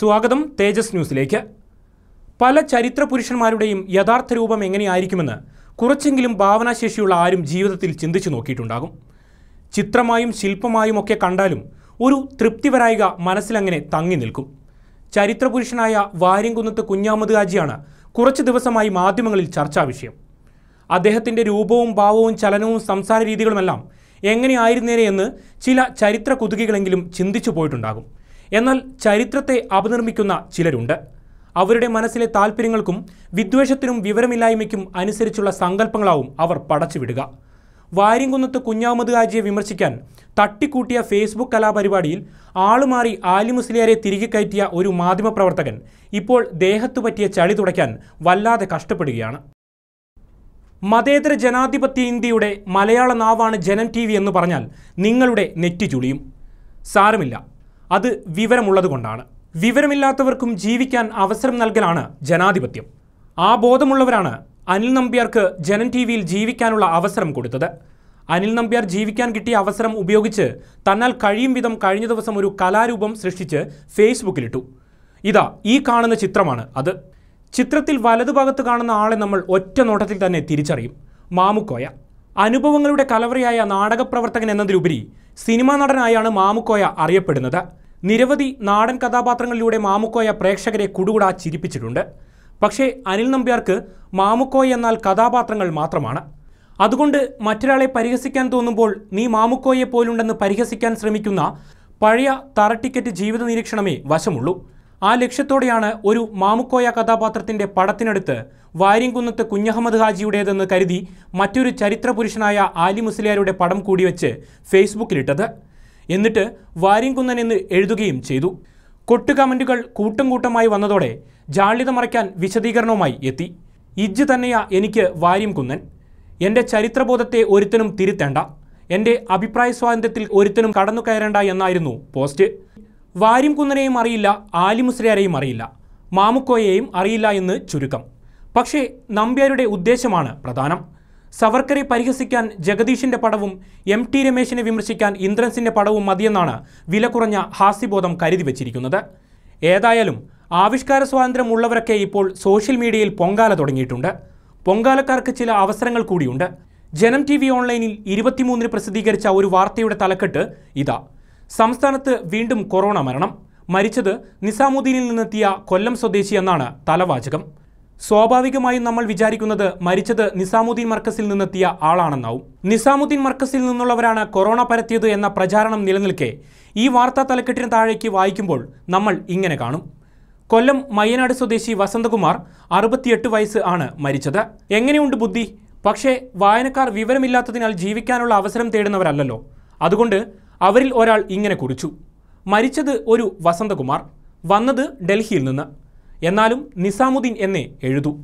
സ്വാഗതം തേജസ് ന്യൂസിലേക്ക് പല ചരിത്ര പുരുഷന്മാരുടെയും യഥാർത്ഥ രൂപം എങ്ങനെയായിരിക്കുമെന്ന് കുറച്ചെങ്കിലും ഭാവനാശേഷിയുള്ള ആരും ജീവിതത്തിൽ ചിന്തിച്ചു നോക്കിയിട്ടുണ്ടാകും ചിത്രമായും ശില്പമായും ഒക്കെ കണ്ടാലും ഒരു തൃപ്തിപരായിക മനസ്സിലങ്ങനെ തങ്ങി നിൽക്കും ചരിത്ര പുരുഷനായ വാര്യംകുന്നത്ത് കുഞ്ഞാമത് ഹാജിയാണ് കുറച്ച് ദിവസമായി മാധ്യമങ്ങളിൽ ചർച്ചാ വിഷയം അദ്ദേഹത്തിൻ്റെ രൂപവും ഭാവവും ചലനവും സംസാര രീതികളുമെല്ലാം എങ്ങനെയായിരുന്നേനെ എന്ന് ചില ചരിത്ര കുതുകികളെങ്കിലും ചിന്തിച്ചു പോയിട്ടുണ്ടാകും എന്നാൽ ചരിത്രത്തെ അപനിർമ്മിക്കുന്ന ചിലരുണ്ട് അവരുടെ മനസ്സിലെ താല്പര്യങ്ങൾക്കും വിദ്വേഷത്തിനും വിവരമില്ലായ്മയ്ക്കും അനുസരിച്ചുള്ള സങ്കല്പങ്ങളാവും അവർ പടച്ചുവിടുക വാര്യംകുന്നത്ത് കുഞ്ഞാമത് ഹാജിയെ വിമർശിക്കാൻ തട്ടിക്കൂട്ടിയ ഫേസ്ബുക്ക് കലാപരിപാടിയിൽ ആളുമാറി ആലിമുസ്ലിയാരെ തിരികെ കയറ്റിയ ഒരു മാധ്യമപ്രവർത്തകൻ ഇപ്പോൾ ദേഹത്തു പറ്റിയ ചളി തുടയ്ക്കാൻ വല്ലാതെ കഷ്ടപ്പെടുകയാണ് മതേതര ജനാധിപത്യ ഇന്ത്യയുടെ മലയാള നാവാണ് ജനം ടി എന്ന് പറഞ്ഞാൽ നിങ്ങളുടെ നെറ്റി ചുളിയും സാരമില്ല അത് വിവരമുള്ളതുകൊണ്ടാണ് വിവരമില്ലാത്തവർക്കും ജീവിക്കാൻ അവസരം നൽകലാണ് ജനാധിപത്യം ആ ബോധമുള്ളവരാണ് അനിൽ നമ്പ്യാർക്ക് ജനൻ ടി വിയിൽ ജീവിക്കാനുള്ള അവസരം കൊടുത്തത് അനിൽ നമ്പ്യാർ ജീവിക്കാൻ കിട്ടിയ അവസരം ഉപയോഗിച്ച് തന്നാൽ കഴിയും വിധം കഴിഞ്ഞ ദിവസം ഒരു കലാരൂപം സൃഷ്ടിച്ച് ഫേസ്ബുക്കിലിട്ടു ഇതാ ഈ കാണുന്ന ചിത്രമാണ് അത് ചിത്രത്തിൽ വലതുഭാഗത്ത് കാണുന്ന ആളെ നമ്മൾ ഒറ്റ നോട്ടത്തിൽ തന്നെ തിരിച്ചറിയും മാമുക്കോയ അനുഭവങ്ങളുടെ കലവറയായ നാടകപ്രവർത്തകൻ എന്നതിലുപരി സിനിമാ നടനായാണ് മാമുക്കോയ അറിയപ്പെടുന്നത് നിരവധി നാടൻ കഥാപാത്രങ്ങളിലൂടെ മാമുക്കോയ പ്രേക്ഷകരെ കുടുകുടാ ചിരിപ്പിച്ചിട്ടുണ്ട് പക്ഷേ അനിൽ നമ്പ്യാർക്ക് മാമുക്കോയ എന്നാൽ കഥാപാത്രങ്ങൾ മാത്രമാണ് അതുകൊണ്ട് മറ്റൊരാളെ പരിഹസിക്കാൻ തോന്നുമ്പോൾ നീ മാമുക്കോയെ പോലുണ്ടെന്ന് പരിഹസിക്കാൻ ശ്രമിക്കുന്ന പഴയ ടിക്കറ്റ് ജീവിത നിരീക്ഷണമേ വശമുള്ളൂ ആ ലക്ഷ്യത്തോടെയാണ് ഒരു മാമുക്കോയ കഥാപാത്രത്തിൻ്റെ പടത്തിനടുത്ത് വാര്യംകുന്നത്ത് കുഞ്ഞഹമ്മദ് ഹാജിയുടേതെന്ന് കരുതി മറ്റൊരു ചരിത്രപുരുഷനായ ആലി മുസ്ലിയാരുടെ പടം കൂടി വെച്ച് ഫേസ്ബുക്കിലിട്ടത് എന്നിട്ട് വാര്യംകുന്നൻ എന്ന് എഴുതുകയും ചെയ്തു കൊട്ടു കമൻറ്റുകൾ കൂട്ടം കൂട്ടമായി വന്നതോടെ ജാള്യത മറയ്ക്കാൻ വിശദീകരണവുമായി എത്തി ഇജ്ജ് തന്നെയാ എനിക്ക് വാര്യംകുന്നൻ എൻ്റെ ചരിത്രബോധത്തെ ഒരുത്തനും തിരുത്തേണ്ട എൻ്റെ അഭിപ്രായ സ്വാതന്ത്ര്യത്തിൽ ഒരുത്തനും കടന്നു കയറേണ്ട എന്നായിരുന്നു പോസ്റ്റ് വാര്യംകുന്നനെയും അറിയില്ല ആലിമുസ്രിയാരെയും അറിയില്ല മാമുക്കോയെയും അറിയില്ല എന്ന് ചുരുക്കം പക്ഷേ നമ്പ്യാരുടെ ഉദ്ദേശമാണ് പ്രധാനം സവർക്കറെ പരിഹസിക്കാൻ ജഗദീഷിന്റെ പടവും എം ടി രമേശിനെ വിമർശിക്കാൻ ഇന്ദ്രൻസിന്റെ പടവും മതിയെന്നാണ് വില കുറഞ്ഞ ഹാസ്യബോധം കരുതി വച്ചിരിക്കുന്നത് ഏതായാലും ആവിഷ്കാര സ്വാതന്ത്ര്യമുള്ളവരൊക്കെ ഇപ്പോൾ സോഷ്യൽ മീഡിയയിൽ പൊങ്കാല തുടങ്ങിയിട്ടുണ്ട് പൊങ്കാലക്കാർക്ക് ചില അവസരങ്ങൾ കൂടിയുണ്ട് ജനം ടി വി ഓൺലൈനിൽ ഇരുപത്തിമൂന്നിന് പ്രസിദ്ധീകരിച്ച ഒരു വാർത്തയുടെ തലക്കെട്ട് ഇതാ സംസ്ഥാനത്ത് വീണ്ടും കൊറോണ മരണം മരിച്ചത് നിസാമുദ്ദീനിൽ നിന്നെത്തിയ കൊല്ലം സ്വദേശി എന്നാണ് തലവാചകം സ്വാഭാവികമായും നമ്മൾ വിചാരിക്കുന്നത് മരിച്ചത് നിസാമുദ്ദീൻ മർക്കസിൽ നിന്നെത്തിയ ആളാണെന്നാവും നിസാമുദ്ദീൻ മർക്കസിൽ നിന്നുള്ളവരാണ് കൊറോണ പരത്തിയത് എന്ന പ്രചാരണം നിലനിൽക്കെ ഈ വാർത്താ തലക്കെട്ടിന് താഴേക്ക് വായിക്കുമ്പോൾ നമ്മൾ ഇങ്ങനെ കാണും കൊല്ലം മയ്യനാട് സ്വദേശി വസന്തകുമാർ അറുപത്തിയെട്ട് വയസ്സ് ആണ് മരിച്ചത് എങ്ങനെയുണ്ട് ബുദ്ധി പക്ഷേ വായനക്കാർ വിവരമില്ലാത്തതിനാൽ ജീവിക്കാനുള്ള അവസരം തേടുന്നവരല്ലല്ലോ അതുകൊണ്ട് അവരിൽ ഒരാൾ ഇങ്ങനെ കുറിച്ചു മരിച്ചത് ഒരു വസന്തകുമാർ വന്നത് ഡൽഹിയിൽ നിന്ന് എന്നാലും നിസാമുദ്ദീൻ എന്നേ എഴുതൂ